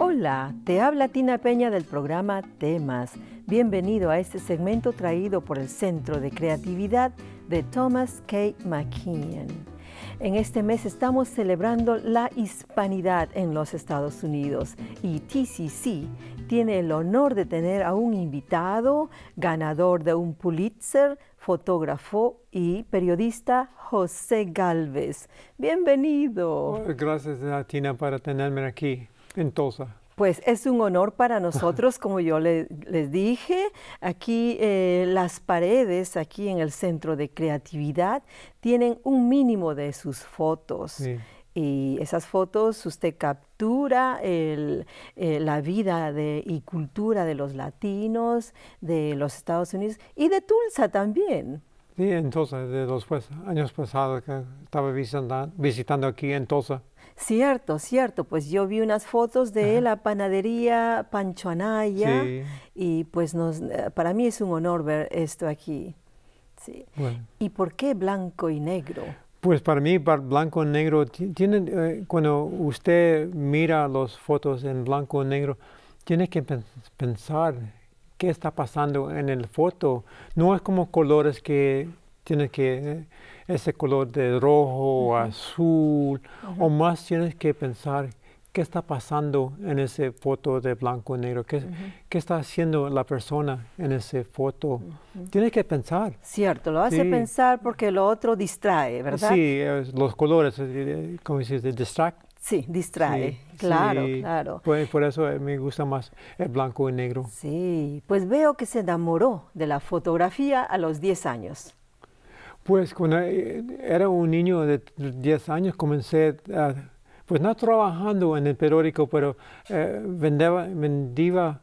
Hola, te habla Tina Peña del programa Temas. Bienvenido a este segmento traído por el Centro de Creatividad de Thomas K. McKeon. En este mes estamos celebrando la hispanidad en los Estados Unidos y TCC tiene el honor de tener a un invitado, ganador de un Pulitzer, fotógrafo y periodista José Galvez. Bienvenido. Oh, gracias eh, Tina para tenerme aquí. Pues es un honor para nosotros, como yo les dije, aquí eh, las paredes, aquí en el Centro de Creatividad, tienen un mínimo de sus fotos. Y esas fotos usted captura eh, la vida y cultura de los latinos, de los Estados Unidos y de Tulsa también. Sí, entonces, de los pues, años pasados que estaba visitando, visitando aquí en Tosa. Cierto, cierto. Pues yo vi unas fotos de la panadería Pancho Anaya y pues nos, eh, para mí es un honor ver esto aquí. ¿Y por qué blanco y negro? Pues para mí blanco y negro, tienen, eh, cuando usted mira las fotos en blanco y negro, tiene que pensar qué está pasando en el foto. No es como colores que tienes que ese color de rojo, o azul, o más tienes que pensar qué está pasando en ese foto de blanco y negro, qué, está haciendo la persona en ese foto. Tienes que pensar. Cierto, lo hace pensar porque lo otro distrae, ¿verdad? Sí, los colores, eh, como dices, distract, Sí, distrae, claro, claro. Pues por eso eh, me gusta más el blanco y negro. Sí, pues veo que se enamoró de la fotografía a los 10 años. Pues cuando eh, era un niño de 10 años comencé pues no trabajando en el periódico, pero eh, vendía, vendía,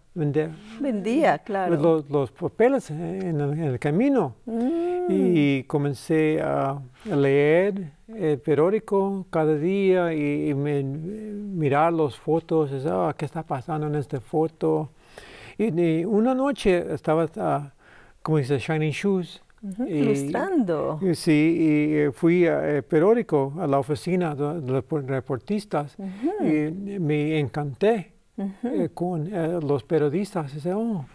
vendía, claro. los, los papeles en el, camino. Mm. Mm. Y comencé a leer el eh, periódico cada día y, mirar las fotos, y, ah, qué está pasando en esta foto. Y, una noche estaba, ah, como dice, Shining Shoes. ilustrando. sí, y eh, fui al eh, periódico, a la oficina de, los reportistas, y me encanté con los periodistas. Dice, oh,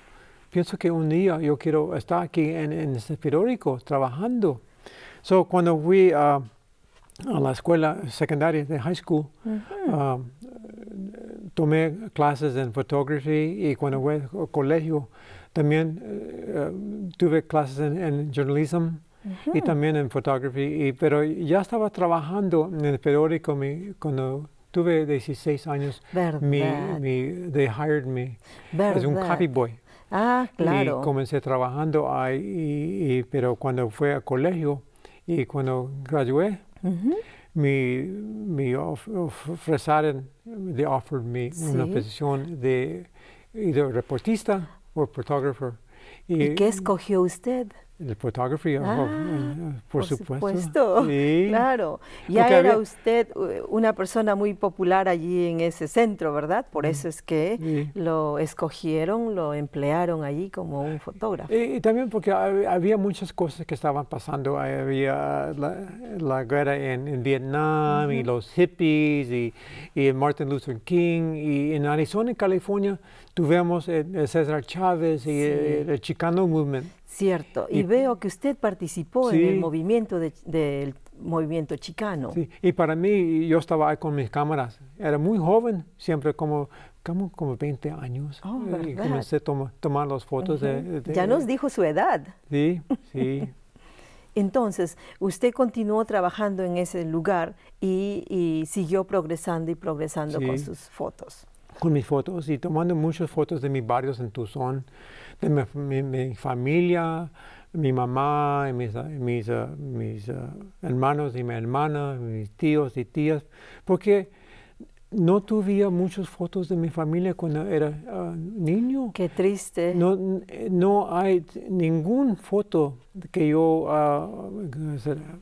pienso que un día yo quiero estar aquí en, en este periódico trabajando. So, cuando fui a, la escuela secundaria de high school, ah, tomé clases en photography y cuando fui al colegio también eh, tuve clases en, journalism. Y también en photography, y, pero ya estaba trabajando en el periódico cuando tuve 16 años. Mi, they hired me. As un copy boy. Ah, claro. Y comencé trabajando ahí, pero cuando fue a colegio y cuando gradué, me, ofrecieron, una posición de, reportista o fotógrafo. ¿Y qué escogió usted? En fotografía? Oh, ah, eh, por, supuesto. Claro. Ya era usted eh, una persona muy popular allí en ese centro, ¿verdad? Por mm. eso es que lo escogieron, lo emplearon allí como un fotógrafo. Y, también porque había muchas cosas que estaban pasando. Había la, guerra en, Vietnam y los hippies y, Martin Luther King. Y en Arizona, en California, tuvimos el, eh, César Chávez y el Chicano Movement. Cierto, y, veo que usted participó en el movimiento del movimiento chicano. Sí, y para mí, yo estaba ahí con mis cámaras, era muy joven, siempre como como, como 20 años. Oh, y comencé a tomar las fotos. ya nos dijo su edad. Sí, sí. Entonces, usted continuó trabajando en ese lugar y, siguió progresando y progresando con sus fotos con mis fotos y tomando muchas fotos de mis barrios en Tucson, de mi, familia, mi mamá, mis, ah, ah, ah, hermanos y mi hermana, mis tíos y tías, porque no tuve muchas fotos de mi familia cuando era niño. Qué triste. No, hay ninguna foto que yo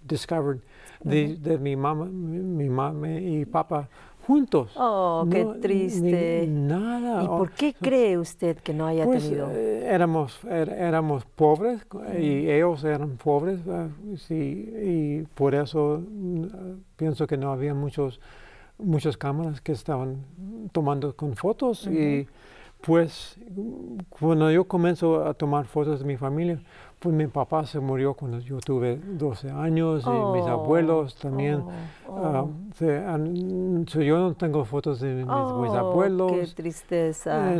discovered de, de, mi mamá, mi mamá y papá juntos. Oh, qué triste. nada. ¿Y por qué oh, cree usted que no haya pues, tenido? Eh, éramos, er, éramos pobres y ellos eran pobres, ah, y por eso mm, pienso que no había muchos, muchas cámaras que estaban tomando con fotos. Y pues mm, cuando yo comienzo a tomar fotos de mi familia, pues mi papá se murió cuando yo tuve 12 años y mis oh, abuelos también. Oh, ah, oh. yo no tengo fotos de mis, abuelos. Qué tristeza.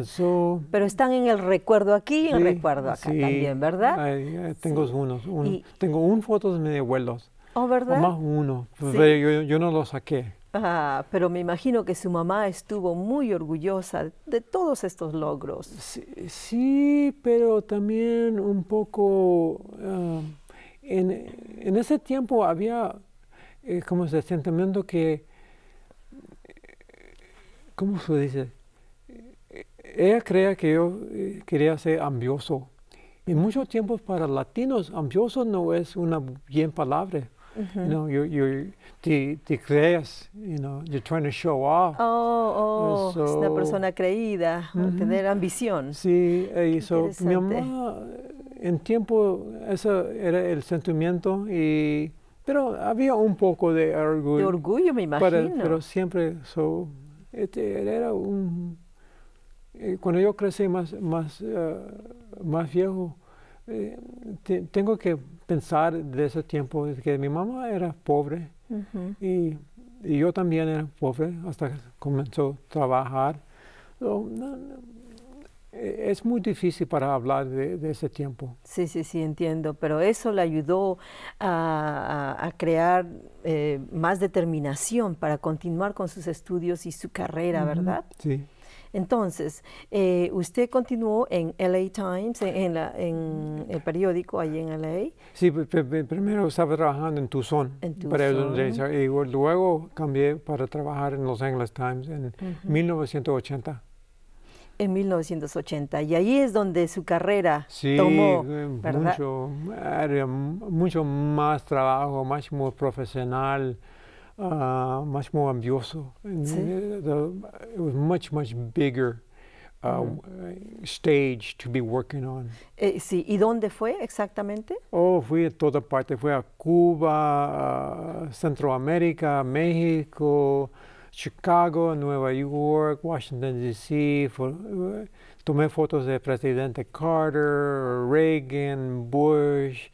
Pero están en el recuerdo aquí y en el recuerdo acá también, ¿verdad? tengo unos. tengo un foto de mis abuelos. verdad? O más uno. yo, yo no lo saqué. Ah, pero me imagino que su mamá estuvo muy orgullosa de todos estos logros. Sí, pero también un poco... Ah, en, ese tiempo había como ese sentimiento que... ¿Cómo se dice? Eh, eh, ella creía que yo eh, quería ser ambioso. En muchos tiempos para latinos, ambioso no es una bien palabra. You know, you te, te creas, you know, you're trying to show off. Oh, oh es una persona creída, tener ambición. Sí, eso, eh, mi mamá en tiempo ese era el sentimiento y pero había un poco de orgullo. De orgullo, me imagino. pero siempre so, este, era un eh, cuando yo crecí más más eh, más viejo eh, tengo que pensar de ese tiempo, que mi mamá era pobre y, yo también era pobre hasta que comenzó a trabajar. Eh, es muy difícil para hablar de, ese tiempo. Sí, sí, sí, entiendo, pero eso le ayudó a, crear eh, más determinación para continuar con sus estudios y su carrera, ¿verdad? Sí. Entonces, eh, usted continuó en LA Times, en, el periódico ahí en LA. Sí, primero estaba trabajando en Tucson, en luego cambié para trabajar en Los Angeles Times en 1980 en 1980 y ahí es donde su carrera tomó eh, mucho mucho más trabajo más profesional Uh, much more ambioso. The, it was much, much bigger. Uh, mm. stage to be working on. Eh, sí, ¿y dónde fue exactamente? Oh, fui a toda parte, fui a Cuba, a uh, Centroamérica, México, Chicago, Nueva York, Washington D.C. Uh, tomé fotos de presidente Carter, Reagan, Bush,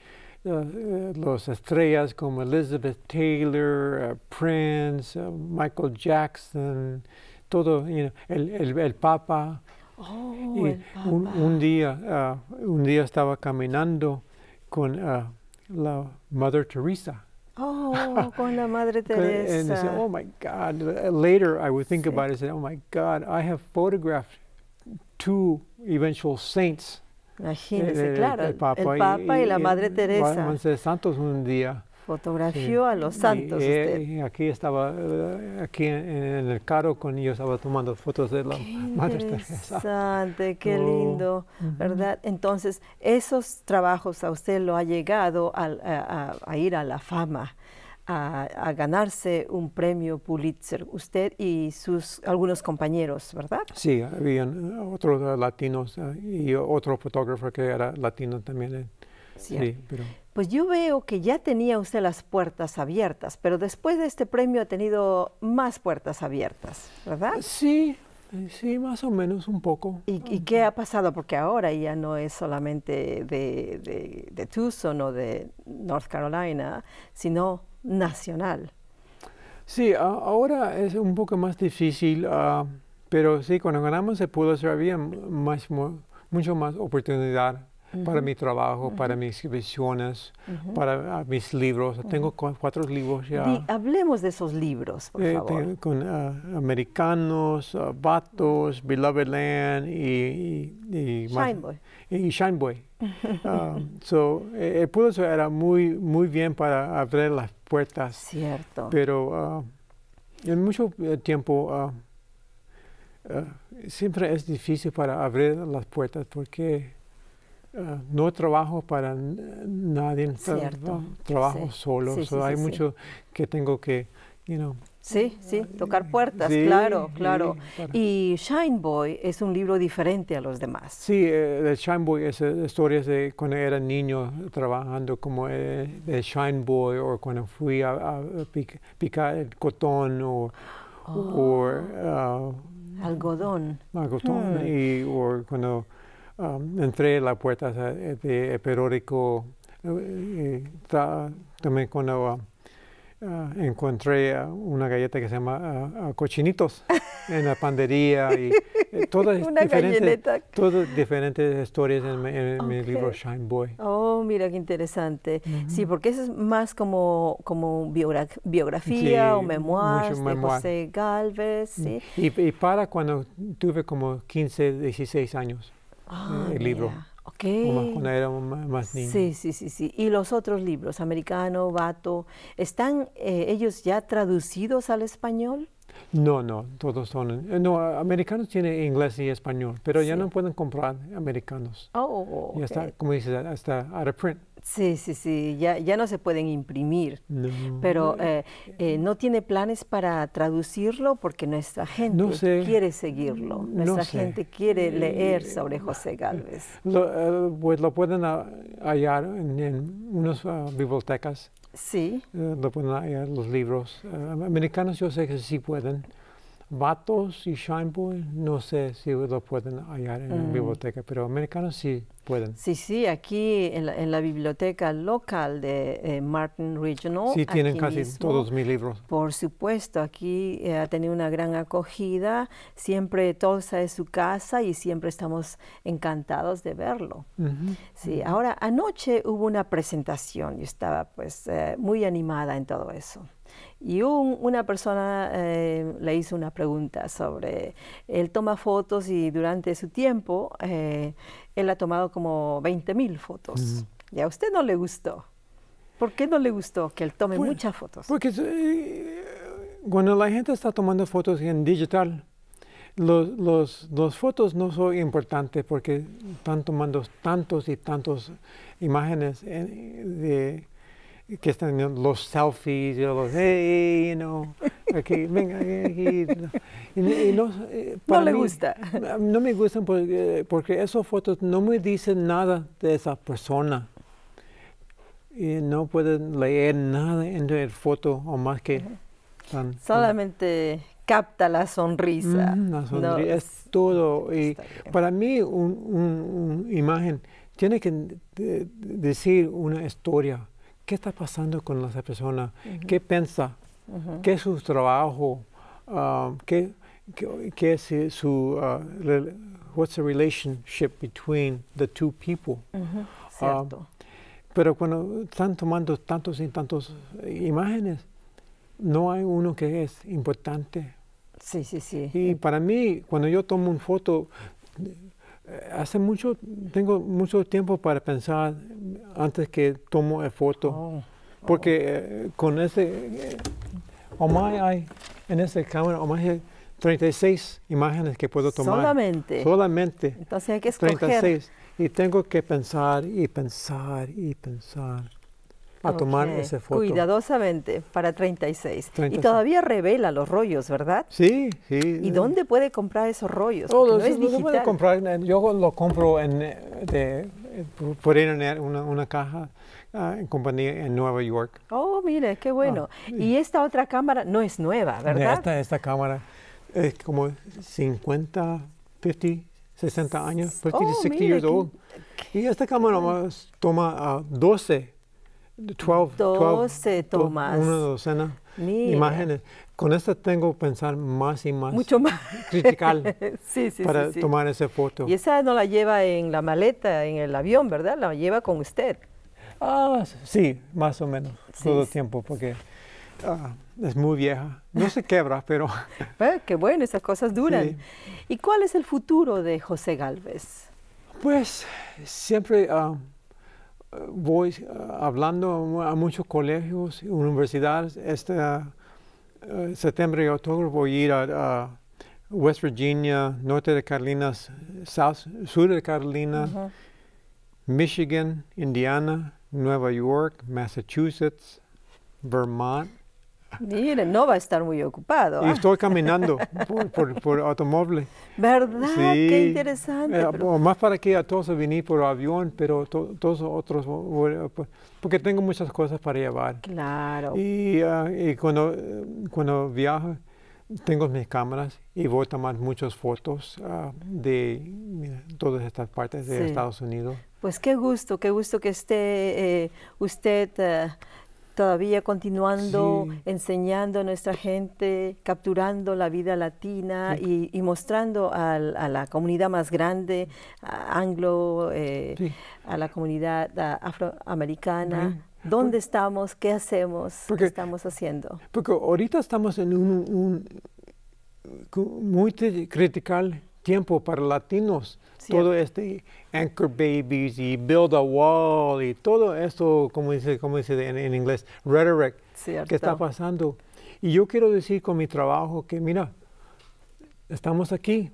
uh, uh, Los Estrellas como Elizabeth Taylor, uh, Prince, Michael Jackson, todo, you know, el, el, el Papa. Oh, y el Papa. Un, un, día, un día estaba caminando con la Mother Teresa. Oh, con la Madre Teresa. and say, oh my God. Later, I would think sí. about it and say, oh my God, I have photographed two eventual saints Imagínese, claro. El, Papa, y, la Madre Teresa. Santos un día. Fotografió a los santos. Eh, aquí estaba, eh, aquí en, el carro con ellos, estaba tomando fotos de la Madre Teresa. Interesante, qué oh, lindo, ¿verdad? Entonces, esos trabajos a usted lo ha llegado a ir a la fama a, ganarse un premio Pulitzer, usted y sus algunos compañeros, ¿verdad? Sí, habían otros latinos y otro fotógrafo que era latino también. Eh. pero... Pues yo veo que ya tenía usted las puertas abiertas, pero después de este premio ha tenido más puertas abiertas, ¿verdad? Sí, eh, Sí, más o menos un poco. ¿Y, qué ha pasado? Porque ahora ya no es solamente de, de, de Tucson o de North Carolina, sino nacional. Sí, ahora es un poco más difícil, ah, pero sí, cuando ganamos se pudo hacer bien más, mucho más oportunidad para mi trabajo, para mis visiones, para ah, mis libros. Tengo cuatro libros ya. hablemos de esos libros, por eh, favor. con ah, Americanos, Batos, ah, Beloved Land y... y, y Shine Boy. Y so, eh, el pulso era muy, muy bien para abrir las puertas. Cierto. Pero en mucho eh, tiempo... siempre es difícil para abrir las puertas porque eh, no trabajo para nadie, Cierto, trabajo solo. hay mucho que tengo que, you Sí, sí, tocar eh, puertas, claro, claro. Y Shine Boy es un libro diferente a los demás. Sí, eh, Shine Boy es historias de cuando era niño trabajando como Shine Boy o cuando fui a, picar el cotón o... Oh. Ah, algodón. Algodón, hmm. y, cuando um, entré a la puerta de periódico eh, eh, también cuando ah, encontré una galleta que se llama ah, ah, cochinitos en la pandería y eh, todas, una diferentes, historias en, mi, libro Shine Boy. Oh, mira qué interesante. Sí, porque eso es más como, como biografía o memoirs de José Galvez. Mm. Y, y para cuando tuve como 15, 16 años. Ah, eh, el libro. Okay. más, más, Sí, sí, sí, Y los otros libros, americano, vato, ¿están eh, ellos ya traducidos al español? No, no, todos son. Eh, no, americanos tiene inglés y español, pero ya no pueden comprar americanos. Oh, Ya está, como dices, hasta out of print. Sí, sí, sí, ya, ya no se pueden imprimir, pero eh, eh, no tiene planes para traducirlo porque nuestra gente quiere seguirlo, nuestra gente quiere leer sobre José Galvez. Lo, eh, pues lo pueden hallar en, unas ah, bibliotecas. Sí. lo pueden hallar los libros. americanos yo sé que sí pueden. Vatos y Shine no sé si los pueden hallar en la mm. biblioteca, pero americanos sí pueden. Sí, sí, aquí en la, biblioteca local de eh, Martin Regional. Sí, tienen casi todos mis libros. Por supuesto, aquí eh, ha tenido una gran acogida. Siempre Tolsa es su casa y siempre estamos encantados de verlo. Sí, ahora anoche hubo una presentación. y estaba pues eh, muy animada en todo eso y una persona eh, le hizo una pregunta sobre, él toma fotos y durante su tiempo eh, él ha tomado como 20 mil fotos. Y a usted no le gustó. ¿Por qué no le gustó que él tome pues, muchas fotos? Porque eh, cuando la gente está tomando fotos en digital, los, los, fotos no son importantes porque están tomando tantos y tantos imágenes de que están los selfies, los, hey, you know, aquí, venga, no eh, le gusta. No me gustan porque, esas fotos no me dicen nada de esa persona. Y no pueden leer nada en la foto o más que... Solamente capta la sonrisa. la sonrisa es, todo. Y para mí, una imagen tiene que decir una historia qué está pasando con esa persona, qué piensa, qué es su trabajo, ah, qué, es su, ah, what's the relationship between the two people. Ah, cierto. pero cuando están tomando tantos y tantos imágenes, no hay uno que es importante. Sí, sí, sí. Y para mí, cuando yo tomo una foto, eh, hace mucho, tengo mucho tiempo para pensar antes que tomo la foto. Oh, oh. porque eh, con ese, eh, Omar hay, en esa cámara, Omar hay 36 imágenes que puedo tomar. Solamente. Solamente. Entonces hay que escoger. 36. Y tengo que pensar y pensar y pensar a tomar esa foto. Cuidadosamente, para 36. Y todavía revela los rollos, ¿verdad? Sí, sí. ¿Y dónde puede comprar esos rollos? yo lo compro en, eh, de, eh, por internet, una, caja ah, en compañía en Nueva York. Oh, mire, qué ah, bueno. y, esta otra cámara no es nueva, ¿verdad? Esta, cámara es como 50, 50 60 años, 50 60 years old. y esta cámara toma a 12 12, tomas. Una docena de imágenes. Con esta tengo que pensar más y más. Mucho más. Critical. sí, sí, para tomar esa foto. Y esa no la lleva en la maleta, en el avión, ¿verdad? La lleva con usted. Ah, sí, más o menos. todo el tiempo, porque ah, es muy vieja. No se quebra, pero. Ah, qué bueno, esas cosas duran. ¿Y cuál es el futuro de José Galvez? Pues siempre. Ah, voy eh, hablando a muchos colegios, universidades. Este eh, septiembre y octubre voy a ir a, West Virginia, norte de Carolina, sur de Carolina, Michigan, Indiana, Nueva York, Massachusetts, Vermont, Miren, no va a estar muy ocupado. ¿ah? estoy caminando por, por, automóvil. ¿Verdad? Qué interesante. Eh, más para que a todos venir por avión, pero todos otros, pues, porque tengo muchas cosas para llevar. Claro. Ah, y, cuando, cuando viajo, tengo mis cámaras y voy a tomar muchas fotos ah, de todas estas partes de Estados Unidos. Pues qué gusto, qué gusto que esté eh, usted... Eh, todavía continuando enseñando a nuestra gente, capturando la vida latina y, mostrando a la comunidad más grande, anglo, eh, a la comunidad afroamericana. ¿Dónde estamos? ¿Qué hacemos? ¿Qué estamos haciendo? Porque ahorita estamos en un, un muy critical tiempo para latinos. Todo este Anchor Babies y Build a Wall y todo esto, como dice, como dice en, inglés, rhetoric, que está pasando. Y yo quiero decir con mi trabajo que, mira, estamos aquí.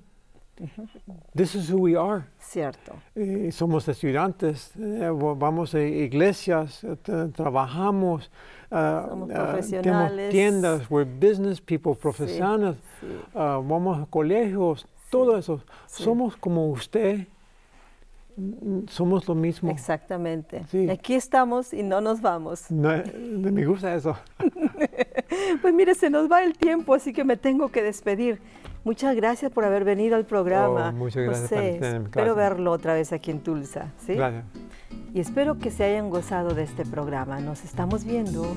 This is who we are. Cierto. Eh, somos estudiantes, eh, vamos a iglesias, eh, trabajamos, ah, ah, tenemos tiendas, we're business people, profesionales, ah, vamos a colegios, todo eso. Somos como usted, somos lo mismo. Exactamente. Aquí estamos y no nos vamos. No, eh, me gusta eso. pues mire, se nos va el tiempo, así que me tengo que despedir. Muchas gracias por haber venido al programa. Oh, muchas gracias. espero verlo otra vez aquí en Tulsa. ¿sí? Gracias. Y espero que se hayan gozado de este programa. Nos estamos viendo.